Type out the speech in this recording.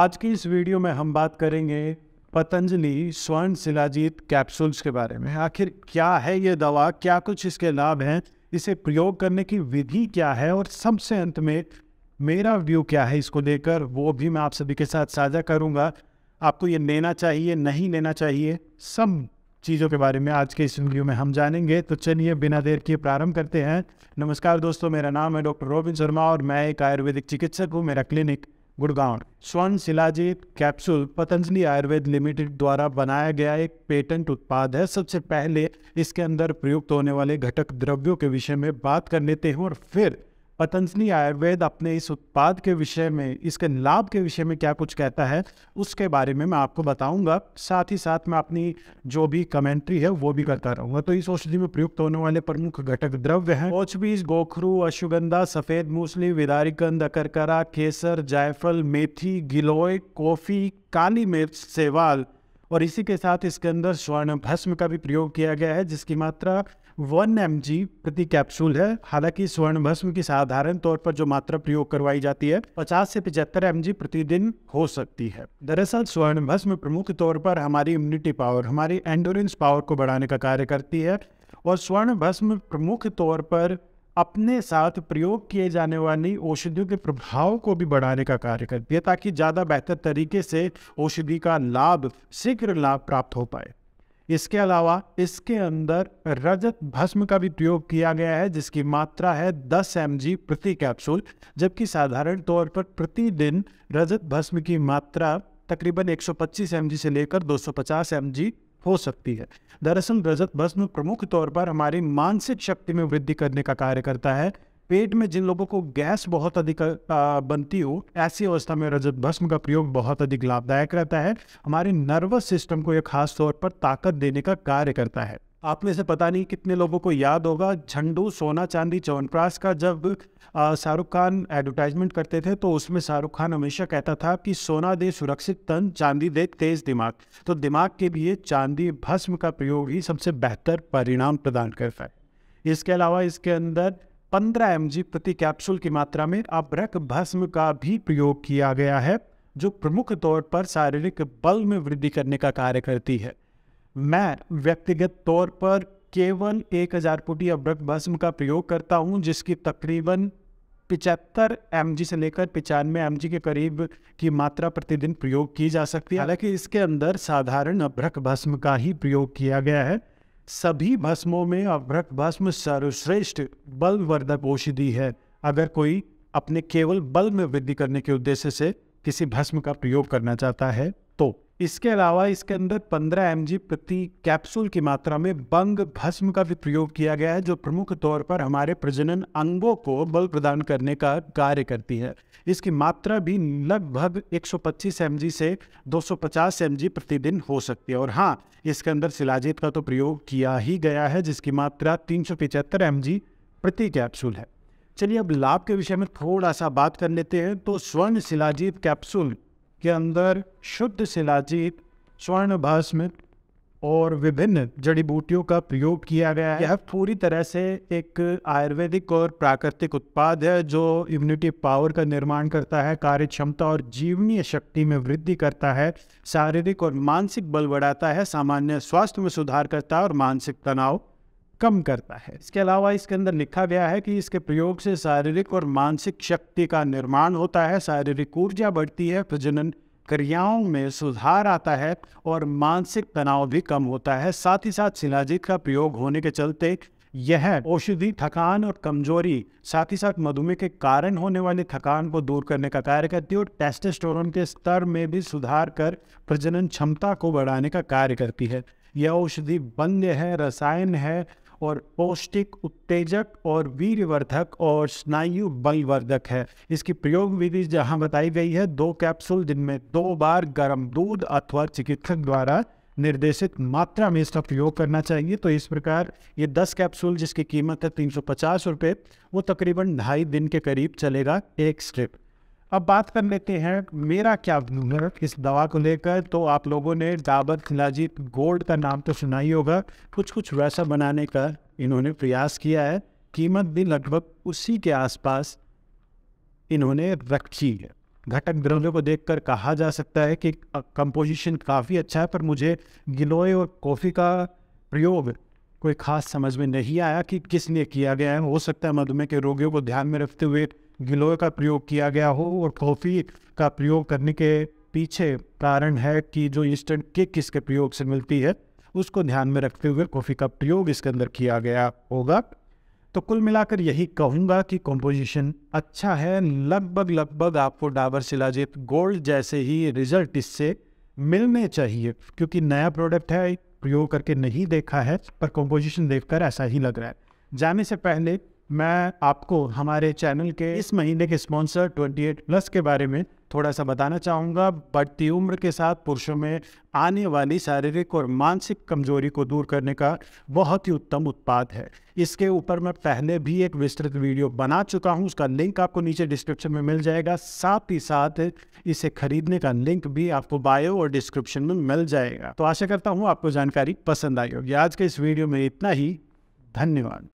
आज की इस वीडियो में हम बात करेंगे पतंजलि स्वर्ण शिलाजीत कैप्सूल्स के बारे में आखिर क्या है ये दवा क्या कुछ इसके लाभ हैं इसे प्रयोग करने की विधि क्या है और सबसे अंत में मेरा व्यू क्या है इसको लेकर वो भी मैं आप सभी के साथ साझा करूँगा आपको ये लेना चाहिए नहीं लेना चाहिए सब चीज़ों के बारे में आज के इस वीडियो में हम जानेंगे तो चलिए बिना देर के प्रारंभ करते हैं नमस्कार दोस्तों मेरा नाम है डॉक्टर रोबिन शर्मा और मैं एक आयुर्वेदिक चिकित्सक हूँ मेरा clinic Gurgaon Swarn Shilajit capsule Patanjali Ayurved limited द्वारा बनाया गया एक पेटेंट उत्पाद है सबसे पहले इसके अंदर प्रयुक्त होने वाले घटक द्रव्यों के विषय में बात कर लेते हैं और फिर पतंजलि आयुर्वेद अपने इस उत्पाद के विषय में इसके लाभ के विषय में क्या कुछ कहता है उसके बारे में मैं आपको बताऊंगा साथ ही साथ मैं अपनी जो भी कमेंट्री है वो भी करता रहूंगा तो इस औषधि में प्रयुक्त होने वाले प्रमुख घटक द्रव्य हैं ओचबीज गोखरू अश्वगंधा सफ़ेद मूसली विदारिकंद अकरकरा केसर जायफल मेथी गिलोय कॉफ़ी काली मिर्च सेवाल और इसी के साथ इसके अंदर स्वर्ण भस्म का भी प्रयोग किया गया है जिसकी मात्रा वन एम प्रति कैप्सूल है हालांकि स्वर्ण भस्म की साधारण तौर पर जो मात्रा प्रयोग करवाई जाती है 50 से पिछहत्तर एम प्रतिदिन हो सकती है दरअसल स्वर्ण भस्म प्रमुख तौर पर हमारी इम्यूनिटी पावर हमारी एंडोरेंस पावर को बढ़ाने का कार्य करती है और स्वर्ण भस्म प्रमुख तौर पर अपने साथ प्रयोग किए जाने वाली औषधियों के प्रभाव को भी बढ़ाने का कार्य करती है ताकि ज़्यादा बेहतर तरीके से औषधि का लाभ शीघ्र लाभ प्राप्त हो पाए इसके अलावा इसके अंदर रजत भस्म का भी प्रयोग किया गया है जिसकी मात्रा है 10 एम प्रति कैप्सूल जबकि साधारण तौर पर प्रतिदिन रजत भस्म की मात्रा तकरीबन 125 एम से लेकर 250 एम हो सकती है दरअसल रजत भस्म प्रमुख तौर पर हमारी मानसिक शक्ति में वृद्धि करने का कार्य करता है पेट में जिन लोगों को गैस बहुत अधिक बनती हो ऐसी अवस्था में रजत भस्म का प्रयोग बहुत अधिक लाभदायक रहता है हमारे नर्वस सिस्टम को यह खास तौर पर ताकत देने का कार्य करता है आप में से पता नहीं कितने लोगों को याद होगा झंडू सोना चांदी चवनप्राश का जब शाहरुख खान एडवर्टाइजमेंट करते थे तो उसमें शाहरुख खान हमेशा कहता था कि सोना दे सुरक्षित तन चांदी दे तेज दिमाग तो दिमाग के लिए चांदी भस्म का प्रयोग ही सबसे बेहतर परिणाम प्रदान करता है इसके अलावा इसके अंदर 15 एम प्रति कैप्सूल की मात्रा में अभ्रक भस्म का भी प्रयोग किया गया है जो प्रमुख तौर पर शारीरिक बल में वृद्धि करने का कार्य करती है मैं व्यक्तिगत तौर पर केवल एक हज़ार फुटी अभ्रक भस्म का प्रयोग करता हूँ जिसकी तकरीबन पिचहत्तर एम से लेकर पिचानवे एम के करीब की मात्रा प्रतिदिन प्रयोग की जा सकती है हालांकि इसके अंदर साधारण अभ्रक भस्म का ही प्रयोग किया गया है सभी भस्मों में अभ्रक भस्म सर्वश्रेष्ठ बलवर्धक औषधि है अगर कोई अपने केवल बल में वृद्धि करने के उद्देश्य से किसी भस्म का प्रयोग करना चाहता है तो इसके अलावा इसके अंदर 15 एम प्रति कैप्सूल की मात्रा में बंग भस्म का भी प्रयोग किया गया है जो प्रमुख तौर पर हमारे प्रजनन अंगों को बल प्रदान करने का कार्य करती है इसकी मात्रा भी लगभग 125 एम से 250 एम प्रतिदिन हो सकती है और हाँ इसके अंदर शिलाजीत का तो प्रयोग किया ही गया है जिसकी मात्रा तीन सौ प्रति कैप्सूल है चलिए अब लाभ के विषय में थोड़ा सा बात कर लेते हैं तो स्वर्ण शिलाजीत कैप्सूल के अंदर शुद्ध शिलाजीत स्वर्ण भस्म और विभिन्न जड़ी बूटियों का प्रयोग किया गया है यह पूरी तरह से एक आयुर्वेदिक और प्राकृतिक उत्पाद है जो इम्यूनिटी पावर का निर्माण करता है कार्य क्षमता और जीवनीय शक्ति में वृद्धि करता है शारीरिक और मानसिक बल बढ़ाता है सामान्य स्वास्थ्य में सुधार करता है और मानसिक तनाव कम करता है इसके अलावा इसके अंदर लिखा गया है कि इसके प्रयोग से शारीरिक और मानसिक शक्ति का निर्माण होता है शारीरिक ऊर्जा बढ़ती है प्रजनन क्रियाओं में सुधार आता है और मानसिक तनाव भी कम होता है साथ ही साथ शिलाजीत का प्रयोग होने के चलते यह औषधि थकान और कमजोरी साथ ही साथ मधुमेह के कारण होने वाली थकान को दूर करने का कार्य करती है और टेस्टेस्टोरन के स्तर में भी सुधार कर प्रजनन क्षमता को बढ़ाने का कार्य करती है यह औषधि बंद है रसायन है और पौष्टिक उत्तेजक और वीरवर्धक और स्नायु बलवर्धक है इसकी प्रयोग विधि जहां बताई गई है दो कैप्सूल दिन में दो बार गर्म दूध अथवा चिकित्सक द्वारा निर्देशित मात्रा में इसका प्रयोग करना चाहिए तो इस प्रकार ये दस कैप्सूल जिसकी कीमत है तीन सौ वो तकरीबन ढाई दिन के करीब चलेगा एक स्ट्रिप अब बात कर लेते हैं मेरा क्या व्यू है इस दवा को लेकर तो आप लोगों ने डाबर खिलाजीत गोल्ड का नाम तो सुना ही होगा कुछ कुछ वैसा बनाने का इन्होंने प्रयास किया है कीमत भी लगभग उसी के आसपास इन्होंने रखी है घटक द्रव्यों को देखकर कहा जा सकता है कि कंपोजिशन काफ़ी अच्छा है पर मुझे गिलोय और कॉफ़ी का प्रयोग कोई खास समझ में नहीं आया कि किस लिए किया गया है हो सकता है मधुमेह के रोगियों को ध्यान में रखते हुए गिलोय का प्रयोग किया गया हो और कॉफ़ी का प्रयोग करने के पीछे कारण है कि जो इंस्टेंट किक इसके प्रयोग से मिलती है उसको ध्यान में रखते हुए कॉफ़ी का प्रयोग इसके अंदर किया गया होगा तो कुल मिलाकर यही कहूँगा कि कॉम्पोजिशन अच्छा है लगभग लगभग आपको डाबर सिलाजित गोल्ड जैसे ही रिजल्ट इससे मिलने चाहिए क्योंकि नया प्रोडक्ट है प्रयोग करके नहीं देखा है पर कॉम्पोजिशन देखकर ऐसा ही लग रहा है जाने से पहले मैं आपको हमारे चैनल के इस महीने के स्पॉन्सर 28 प्लस के बारे में थोड़ा सा बताना चाहूँगा बढ़ती उम्र के साथ पुरुषों में आने वाली शारीरिक और मानसिक कमजोरी को दूर करने का बहुत ही उत्तम उत्पाद है इसके ऊपर मैं पहले भी एक विस्तृत वीडियो बना चुका हूँ उसका लिंक आपको नीचे डिस्क्रिप्शन में मिल जाएगा साथ ही साथ इसे खरीदने का लिंक भी आपको बायो और डिस्क्रिप्शन में मिल जाएगा तो आशा करता हूँ आपको जानकारी पसंद आई होगी आज के इस वीडियो में इतना ही धन्यवाद